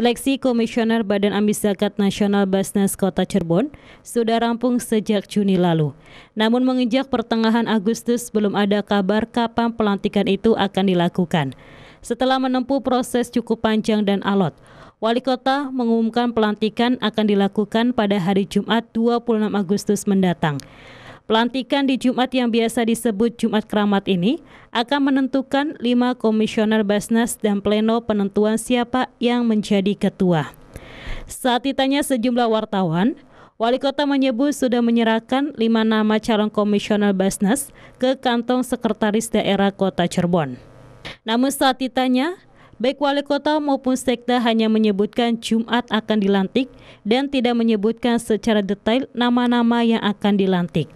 Seleksi Komisioner Badan Ambis Zakat Nasional Basnas Kota Cirebon sudah rampung sejak Juni lalu. Namun menginjak pertengahan Agustus belum ada kabar kapan pelantikan itu akan dilakukan. Setelah menempuh proses cukup panjang dan alot, Wali Kota mengumumkan pelantikan akan dilakukan pada hari Jumat 26 Agustus mendatang. Pelantikan di Jumat yang biasa disebut Jumat Keramat ini akan menentukan lima komisioner Basnas dan pleno penentuan siapa yang menjadi ketua. Saat ditanya sejumlah wartawan, Wali Kota menyebut sudah menyerahkan lima nama calon komisioner Basnas ke kantong sekretaris daerah Kota Cirebon. Namun saat ditanya, baik wali kota maupun sekda hanya menyebutkan Jumat akan dilantik dan tidak menyebutkan secara detail nama-nama yang akan dilantik.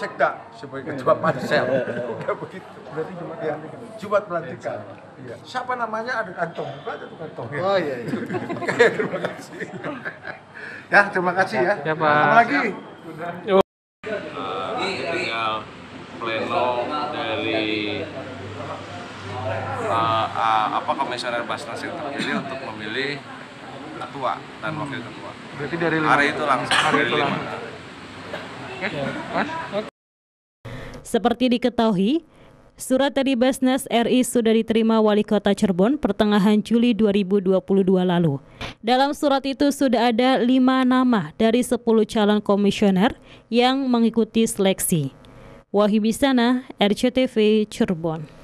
sekda sebagai ketua pansel udah begitu berarti cuma ya, cuma pelantikan iya. iya. siapa namanya ada kantong bukan ada kantong ya. oh iya, iya. Oke, terima kasih ya terima kasih ya, Siapa? Ya, lagi uh, tinggal pleno dari uh, uh, apa komisioner Basnas yang terpilih untuk memilih ketua dan wakil ketua berarti dari hari itu langsung hari itu langsung Oke, okay. mas, oke. Okay. Seperti diketahui, surat dari Basnas RI sudah diterima Wali Kota Cirebon pertengahan Juli 2022 lalu. Dalam surat itu sudah ada lima nama dari 10 calon komisioner yang mengikuti seleksi. Wahibisana, RCTV, Cirebon.